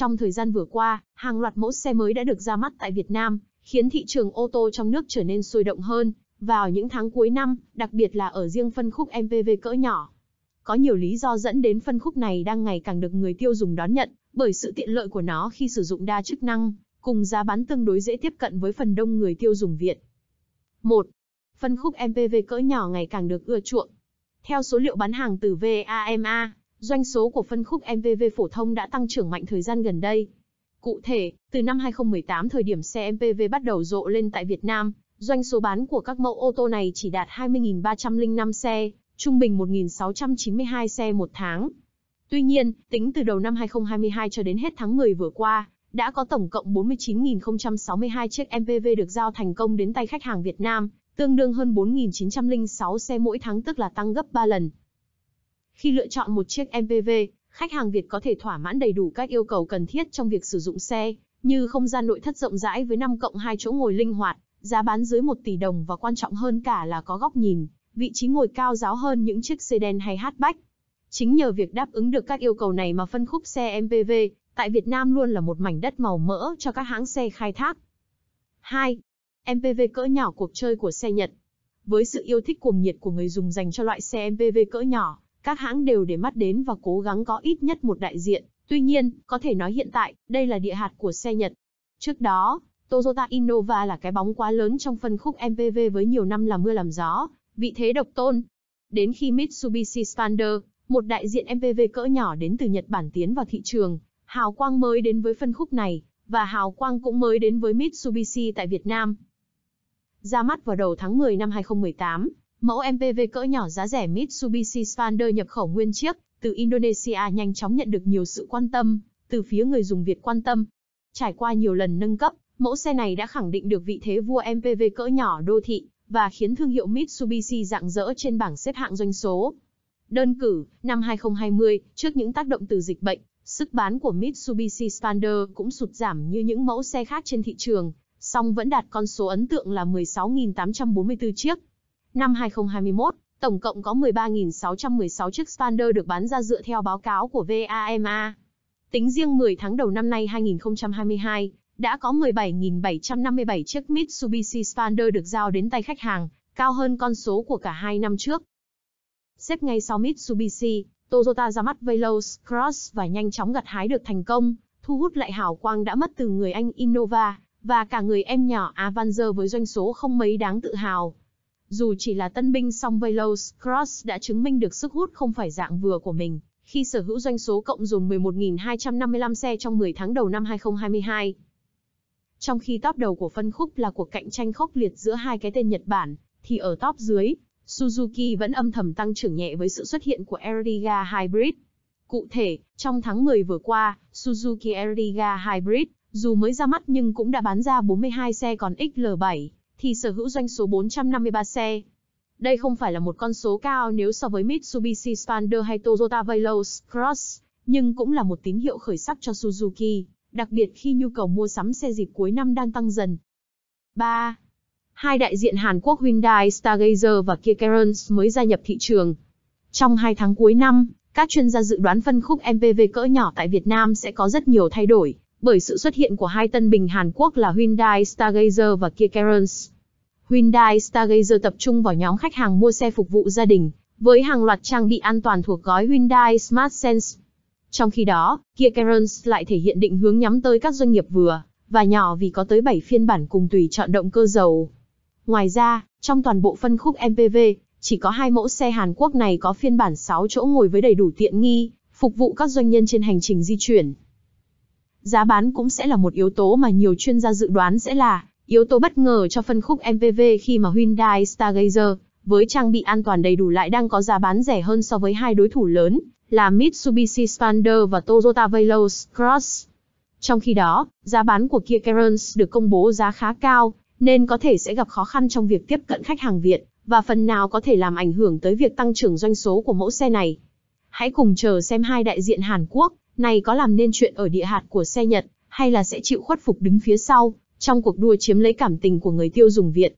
Trong thời gian vừa qua, hàng loạt mẫu xe mới đã được ra mắt tại Việt Nam, khiến thị trường ô tô trong nước trở nên sôi động hơn. Vào những tháng cuối năm, đặc biệt là ở riêng phân khúc MPV cỡ nhỏ, có nhiều lý do dẫn đến phân khúc này đang ngày càng được người tiêu dùng đón nhận bởi sự tiện lợi của nó khi sử dụng đa chức năng, cùng giá bán tương đối dễ tiếp cận với phần đông người tiêu dùng Việt. 1. Phân khúc MPV cỡ nhỏ ngày càng được ưa chuộng. Theo số liệu bán hàng từ VAMA, doanh số của phân khúc MPV phổ thông đã tăng trưởng mạnh thời gian gần đây. Cụ thể, từ năm 2018 thời điểm xe MPV bắt đầu rộ lên tại Việt Nam, doanh số bán của các mẫu ô tô này chỉ đạt 20.305 xe, trung bình 1.692 xe một tháng. Tuy nhiên, tính từ đầu năm 2022 cho đến hết tháng 10 vừa qua, đã có tổng cộng 49.062 chiếc MPV được giao thành công đến tay khách hàng Việt Nam, tương đương hơn 4.906 xe mỗi tháng tức là tăng gấp 3 lần khi lựa chọn một chiếc MPV, khách hàng Việt có thể thỏa mãn đầy đủ các yêu cầu cần thiết trong việc sử dụng xe, như không gian nội thất rộng rãi với 5 cộng 2 chỗ ngồi linh hoạt, giá bán dưới 1 tỷ đồng và quan trọng hơn cả là có góc nhìn, vị trí ngồi cao giáo hơn những chiếc sedan hay hatchback. Chính nhờ việc đáp ứng được các yêu cầu này mà phân khúc xe MPV tại Việt Nam luôn là một mảnh đất màu mỡ cho các hãng xe khai thác. 2. MPV cỡ nhỏ cuộc chơi của xe Nhật. Với sự yêu thích cuồng nhiệt của người dùng dành cho loại xe MPV cỡ nhỏ, các hãng đều để mắt đến và cố gắng có ít nhất một đại diện. Tuy nhiên, có thể nói hiện tại, đây là địa hạt của xe Nhật. Trước đó, Toyota Innova là cái bóng quá lớn trong phân khúc MPV với nhiều năm là mưa làm gió, vị thế độc tôn. Đến khi Mitsubishi Spander, một đại diện MPV cỡ nhỏ đến từ Nhật Bản tiến vào thị trường, hào quang mới đến với phân khúc này, và hào quang cũng mới đến với Mitsubishi tại Việt Nam. Ra mắt vào đầu tháng 10 năm 2018, Mẫu MPV cỡ nhỏ giá rẻ Mitsubishi Xpander nhập khẩu nguyên chiếc từ Indonesia nhanh chóng nhận được nhiều sự quan tâm từ phía người dùng Việt quan tâm. Trải qua nhiều lần nâng cấp, mẫu xe này đã khẳng định được vị thế vua MPV cỡ nhỏ đô thị và khiến thương hiệu Mitsubishi rạng rỡ trên bảng xếp hạng doanh số. Đơn cử, năm 2020, trước những tác động từ dịch bệnh, sức bán của Mitsubishi Xpander cũng sụt giảm như những mẫu xe khác trên thị trường, song vẫn đạt con số ấn tượng là 16.844 chiếc, Năm 2021, tổng cộng có 13.616 chiếc Spander được bán ra dựa theo báo cáo của VAMA. Tính riêng 10 tháng đầu năm nay 2022, đã có 17.757 chiếc Mitsubishi Spander được giao đến tay khách hàng, cao hơn con số của cả hai năm trước. Xếp ngay sau Mitsubishi, Toyota ra mắt Veloz Cross và nhanh chóng gặt hái được thành công, thu hút lại hào quang đã mất từ người anh Innova và cả người em nhỏ Avanza với doanh số không mấy đáng tự hào. Dù chỉ là tân binh song Velos Cross đã chứng minh được sức hút không phải dạng vừa của mình, khi sở hữu doanh số cộng dồn 11.255 xe trong 10 tháng đầu năm 2022. Trong khi top đầu của phân khúc là cuộc cạnh tranh khốc liệt giữa hai cái tên Nhật Bản, thì ở top dưới, Suzuki vẫn âm thầm tăng trưởng nhẹ với sự xuất hiện của Ertiga Hybrid. Cụ thể, trong tháng 10 vừa qua, Suzuki Ertiga Hybrid dù mới ra mắt nhưng cũng đã bán ra 42 xe còn XL7, thì sở hữu doanh số 453 xe. Đây không phải là một con số cao nếu so với Mitsubishi Spander hay Toyota Veloz Cross, nhưng cũng là một tín hiệu khởi sắc cho Suzuki, đặc biệt khi nhu cầu mua sắm xe dịp cuối năm đang tăng dần. 3. Hai đại diện Hàn Quốc Hyundai Stargazer và Kia Carens mới gia nhập thị trường. Trong hai tháng cuối năm, các chuyên gia dự đoán phân khúc MPV cỡ nhỏ tại Việt Nam sẽ có rất nhiều thay đổi, bởi sự xuất hiện của hai tân bình Hàn Quốc là Hyundai Stargazer và Kia Carens. Hyundai Stargazer tập trung vào nhóm khách hàng mua xe phục vụ gia đình, với hàng loạt trang bị an toàn thuộc gói Hyundai Smart Sense. Trong khi đó, Kia Carens lại thể hiện định hướng nhắm tới các doanh nghiệp vừa và nhỏ vì có tới 7 phiên bản cùng tùy chọn động cơ dầu. Ngoài ra, trong toàn bộ phân khúc MPV, chỉ có hai mẫu xe Hàn Quốc này có phiên bản 6 chỗ ngồi với đầy đủ tiện nghi, phục vụ các doanh nhân trên hành trình di chuyển giá bán cũng sẽ là một yếu tố mà nhiều chuyên gia dự đoán sẽ là yếu tố bất ngờ cho phân khúc MPV khi mà Hyundai Stargazer với trang bị an toàn đầy đủ lại đang có giá bán rẻ hơn so với hai đối thủ lớn là Mitsubishi Spander và Toyota Veloz Cross. Trong khi đó, giá bán của Kia Carens được công bố giá khá cao, nên có thể sẽ gặp khó khăn trong việc tiếp cận khách hàng Việt và phần nào có thể làm ảnh hưởng tới việc tăng trưởng doanh số của mẫu xe này. Hãy cùng chờ xem hai đại diện Hàn Quốc này có làm nên chuyện ở địa hạt của xe Nhật, hay là sẽ chịu khuất phục đứng phía sau, trong cuộc đua chiếm lấy cảm tình của người tiêu dùng Viện.